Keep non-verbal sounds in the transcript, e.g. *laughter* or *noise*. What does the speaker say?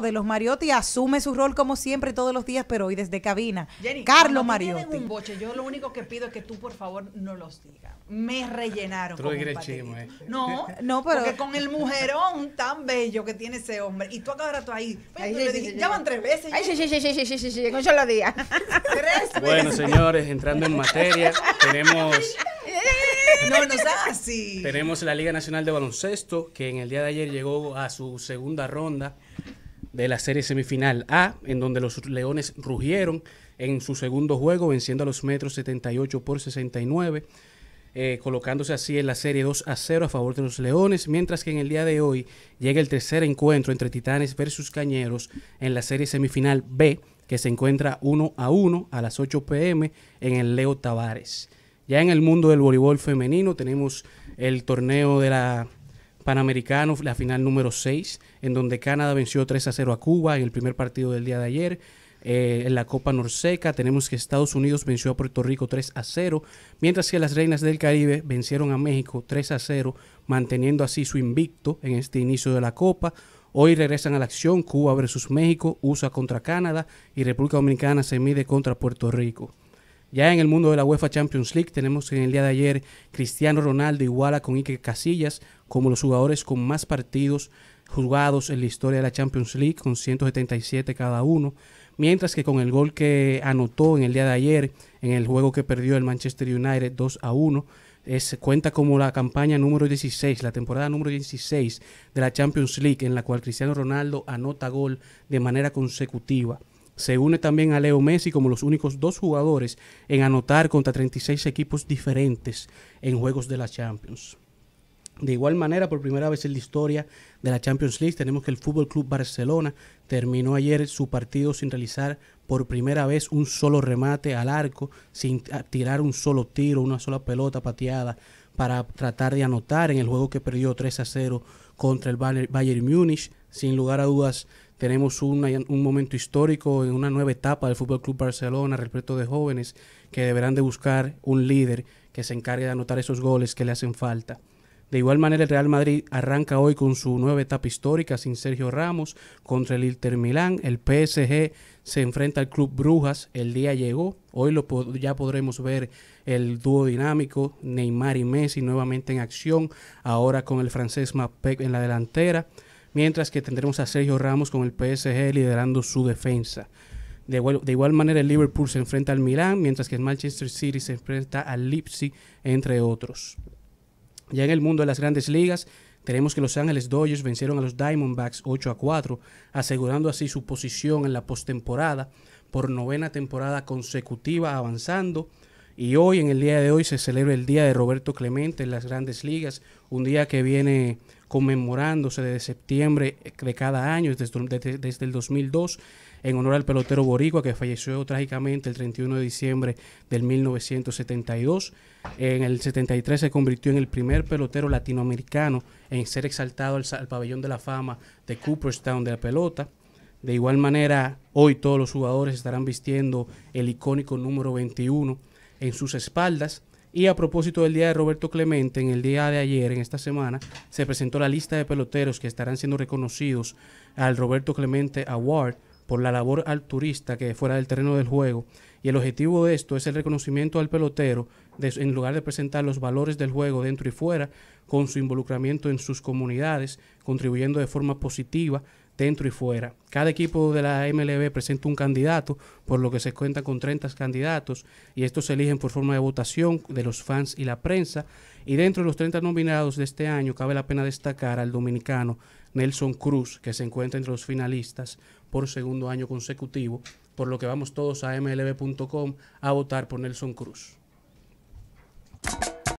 de los Mariotti asume su rol como siempre todos los días, pero hoy desde cabina. Carlos Mariotti. Un boche, yo lo único que pido es que tú por favor no los digas. Me rellenaron. Con este. No, no, pero porque con el mujerón tan bello que tiene ese hombre y tú acá de tú ahí. Llaman tres veces. Ay, sí, sí, sí, sí, sí, con *laughs* Bueno, señores, entrando en materia, tenemos *laughs* no, no así. Tenemos la Liga Nacional de Baloncesto que en el día de ayer llegó a su segunda ronda de la serie semifinal A, en donde los Leones rugieron en su segundo juego, venciendo a los Metros 78 por 69, eh, colocándose así en la serie 2 a 0 a favor de los Leones, mientras que en el día de hoy llega el tercer encuentro entre Titanes versus Cañeros en la serie semifinal B, que se encuentra 1 a 1 a las 8 pm en el Leo Tavares. Ya en el mundo del voleibol femenino tenemos el torneo de la Panamericano, la final número 6, en donde Canadá venció 3 a 0 a Cuba en el primer partido del día de ayer. Eh, en la Copa Norseca tenemos que Estados Unidos venció a Puerto Rico 3 a 0, mientras que las Reinas del Caribe vencieron a México 3 a 0, manteniendo así su invicto en este inicio de la Copa. Hoy regresan a la acción Cuba versus México, USA contra Canadá y República Dominicana se mide contra Puerto Rico. Ya en el mundo de la UEFA Champions League tenemos en el día de ayer Cristiano Ronaldo iguala con Ike Casillas como los jugadores con más partidos jugados en la historia de la Champions League con 177 cada uno, mientras que con el gol que anotó en el día de ayer en el juego que perdió el Manchester United 2 a 1, es, cuenta como la campaña número 16, la temporada número 16 de la Champions League en la cual Cristiano Ronaldo anota gol de manera consecutiva se une también a Leo Messi como los únicos dos jugadores en anotar contra 36 equipos diferentes en juegos de la Champions. De igual manera, por primera vez en la historia de la Champions League, tenemos que el Fútbol Club Barcelona terminó ayer su partido sin realizar por primera vez un solo remate al arco, sin tirar un solo tiro, una sola pelota pateada para tratar de anotar en el juego que perdió 3 a 0 contra el Bayern Múnich sin lugar a dudas, tenemos un momento histórico en una nueva etapa del Fútbol Club Barcelona, respecto de jóvenes que deberán de buscar un líder que se encargue de anotar esos goles que le hacen falta. De igual manera, el Real Madrid arranca hoy con su nueva etapa histórica sin Sergio Ramos contra el Inter Milán. El PSG se enfrenta al Club Brujas. El día llegó. Hoy lo ya podremos ver el dúo dinámico Neymar y Messi nuevamente en acción. Ahora con el francés Mapec en la delantera mientras que tendremos a Sergio Ramos con el PSG liderando su defensa. De igual, manera, el Liverpool se enfrenta al Milan, mientras que el Manchester City se enfrenta al Leipzig, entre otros. Ya en el mundo de las grandes ligas, tenemos que Los Ángeles Dodgers vencieron a los Diamondbacks 8 a 4, asegurando así su posición en la postemporada por novena temporada consecutiva, avanzando y hoy, en el día de hoy, se celebra el Día de Roberto Clemente en las grandes ligas, un día que viene conmemorándose desde septiembre de cada año, desde, el 2002, en honor al pelotero boricua que falleció trágicamente el 31 de diciembre del 1972. En el 73 se convirtió en el primer pelotero latinoamericano en ser exaltado al, al pabellón de la fama de Cooperstown de la pelota. De igual manera, hoy todos los jugadores estarán vistiendo el icónico número 21 en sus espaldas. Y a propósito del día de Roberto Clemente, en el día de ayer, en esta semana, se presentó la lista de peloteros que estarán siendo reconocidos al Roberto Clemente Award por la labor al turista que fuera del terreno del juego. Y el objetivo de esto es el reconocimiento al pelotero en lugar de presentar los valores del juego dentro y fuera, con su involucramiento en sus comunidades, contribuyendo de forma positiva dentro y fuera. Cada equipo de la MLB presenta un candidato, por lo que se cuenta con 30 candidatos, y estos se eligen por forma de votación de los fans y la prensa. Y dentro de los 30 nominados de este año, cabe la pena destacar al dominicano Nelson Cruz, que se encuentra entre los finalistas por segundo año consecutivo, por lo que vamos todos a mlb.com a votar por Nelson Cruz.